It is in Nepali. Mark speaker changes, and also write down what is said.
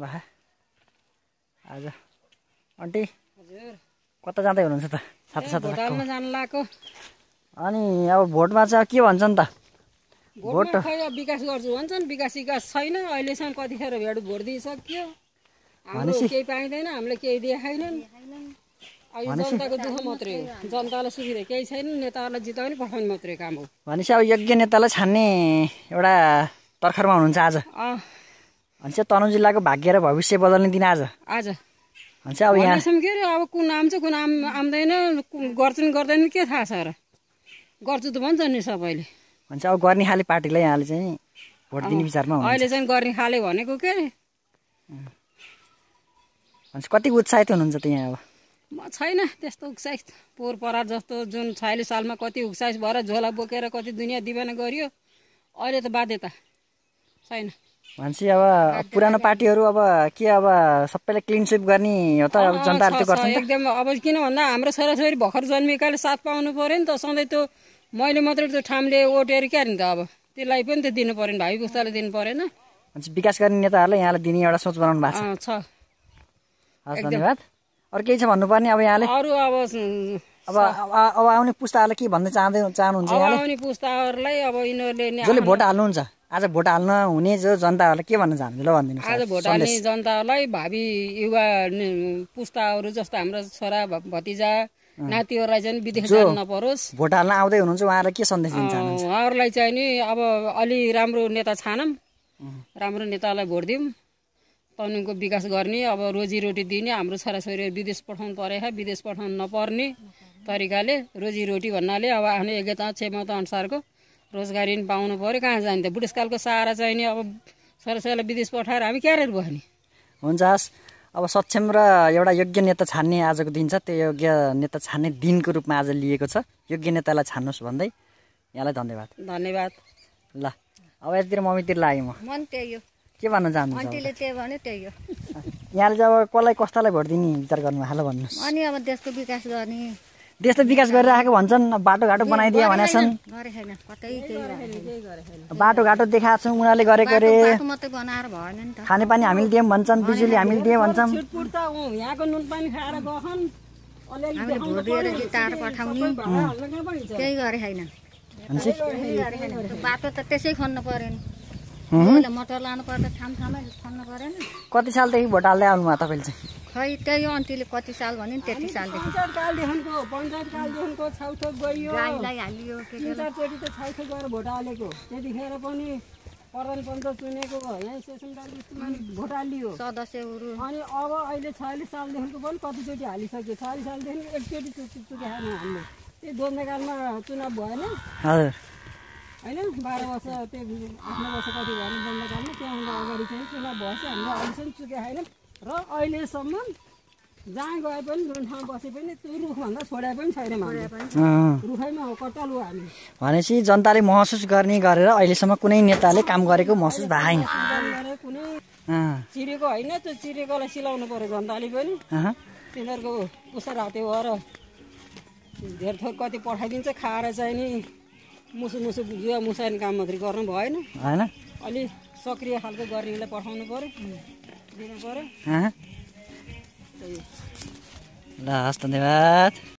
Speaker 1: भा आज आन्टी
Speaker 2: हजुर
Speaker 1: कता जाँदै हुनुहुन्छ त साथी साथै जानु लगाएको अनि अब भोटमा चाहिँ के भन्छ नि त
Speaker 2: भोट विकास गर्छु भन्छन् विकास विकास छैन अहिलेसम्म कतिखेर भेट भोट दिइसक्यो भनेपछि केही पाइँदैन हामीले केही देखाएनन् जनताको दुःख मात्रै हो जनतालाई सुविधा केही छैन नेताहरूलाई जिताउने पठाउने मात्रै काम हो
Speaker 1: भनेपछि अब यज्ञ नेतालाई छान्ने एउटा तर्खरमा हुनुहुन्छ आज हुन्छ तनहुँ जिल्लाको भाग्य र भविष्य बदल्ने दिन आज आज हुन्छ अब यहाँ
Speaker 2: के अरे अब कुन आउँछ कुन आम आउँदैन गर्छन् गर्दैन के थाहा छ र गर्छु त भन्छ नि सबैले
Speaker 1: हुन्छ अब गर्ने खाले पार्टीलाई यहाँले चाहिँ भोट दिने विचारमा अहिले
Speaker 2: चाहिँ गर्ने खाले भनेको के
Speaker 1: हुन्छ कति उत्साहित हुनुहुन्छ त यहाँ अब
Speaker 2: म छैन त्यस्तो उत्साहित पोहोर परार जस्तो जुन छयालिस सालमा कति उत्साहित भएर झोला बोकेर कति दुनियाँ दिवाना गरियो अहिले त बाध्यता छैन
Speaker 1: भनेपछि अब पुरानो पार्टीहरू अब के अब सबैले क्लिन स्विप गर्ने हो त अब जनताहरू त्यो
Speaker 2: एकदम अब किन भन्दा हाम्रो छोराछोरी भर्खर जन्मेकाले साथ पाउनु पऱ्यो नि त सधैँ त्यो मैले मात्रै त्यो ठामले ओटेर क्या नि त अब त्यसलाई पनि त दिनु पऱ्यो नि भाइ पुस्ताले दिनु परेन
Speaker 1: भनेपछि विकास गर्ने नेताहरूलाई यहाँलाई दिने एउटा सोच बनाउनु भएको छ हस् धन्यवाद
Speaker 2: अरू केही छ भन्नुपर्ने अब यहाँले अरू अब
Speaker 1: अब अब आउने पुस्ताहरूलाई के भन्न चाहँदै चाहनुहुन्छ आउने
Speaker 2: पुस्ताहरूलाई अब यिनीहरूले जसले भोट
Speaker 1: हाल्नुहुन्छ आज भोट हाल्न हुने जो जनताहरूलाई के भन्न चाहनुहुन्छ ल आज भोट हाल्ने
Speaker 2: जनताहरूलाई भावी युवा पुस्ताहरू जस्तो हाम्रो छोरा भतिजा नातिहरूलाई चाहिँ विदेश जानु नपरोस्
Speaker 1: भोट हाल्न आउँदै हुनुहुन्छ उहाँहरूलाई के सन्देश दिन्छ
Speaker 2: उहाँहरूलाई चाहिँ नि अब अलि राम्रो नेता छानौँ राम्रो नेतालाई भोट दिउँ तनुको विकास गर्ने अब रोजीरोटी दिने हाम्रो छोराछोरीहरू विदेश पठाउनु परेका विदेश पठाउनु नपर्ने तरिकाले रोजीरोटी भन्नाले अब आफ्नो योग्यता क्षमता अनुसारको रोजगारी पनि पाउनु पऱ्यो कहाँ जाने त बुढेसकालको सहारा नि अब सरस्वतीलाई विदेश पठाएर हामी क्यारेर नि
Speaker 1: हुन्छ हस् अब सक्षम र एउटा योग्य नेता छान्ने आजको दिन छ त्यो योग्य नेता छान्ने दिनको रूपमा आज लिएको छ योग्य नेतालाई छान्नुहोस् भन्दै यहाँलाई धन्यवाद धन्यवाद ल अब यतातिर मम्मीतिर लाग्यो म त्यही हो के भन्न चाहन्छु त्यही हो यहाँले चाहिँ अब कसलाई कस्तालाई भोट दिने विचार गर्नु हालो भन्नुहोस्
Speaker 2: अनि अब देशको विकास गर्ने
Speaker 1: त्यस्तो विकास गरिराखेको भन्छन् बाटोघाटो बनाइदियो भने छन् बाटोघाटो देखाएको छौँ उनीहरूले गरेको
Speaker 2: अरे खानेपानी हामीले दियौँ भन्छन् बिजुली हामीले दियौँ भन्छौँ
Speaker 1: कति सालदेखि भोट हाल्दै आउनुभयो तपाईँले चाहिँ
Speaker 2: खै त्यही कति साल भन्यो नि त्यति सालदेखि कालदेखिको पञ्चायत कालदेखिको छाउथोक गइयो तिन चारचोटि त छाउथोक गएर भोट हालेको त्यतिखेर पनि प्रधान पञ्च चुनेको यहाँ सेसनटार भोट हालियो सदस्यहरू अनि अब अहिले छयालिस सालदेखिको पनि कतिचोटि हालिसक्यो छयालिस सालदेखि एकचोटि चुके खाएन हामीले त्यो द्वन्दकालमा चुनाव भएन
Speaker 1: होइन
Speaker 2: बाह्र वर्ष त्यो आठ वर्ष कति भएन द्वन्दकालमा त्योभन्दा अगाडि चाहिँ चुनाव भएपछि हामीले अहिलेसम्म चुके छैन र अहिलेसम्म जहाँ गए पनि जुन ठाउँ बसे पनि त्यो रुखभन्दा छोडा पनि छैन रुखैमा हो कटल हो हामी
Speaker 1: भनेपछि जनताले महसुस गर्ने गरेर अहिलेसम्म कुनै नेताले काम गरेको महसुस भएन
Speaker 2: कुनै चिरेको होइन त्यो चिरेकोलाई सिलाउनु पर्यो जनताले पनि तिनीहरूको उसो हो र धेर थोर कति पठाइदिन्छ खाएर चाहिँ नि मुसु मुसु युवा मुसाइन काम मात्रै गर्नु भएन होइन अलिक सक्रिय खालको गर्नेलाई पठाउनु पर्यो ल हस् धन्यवाद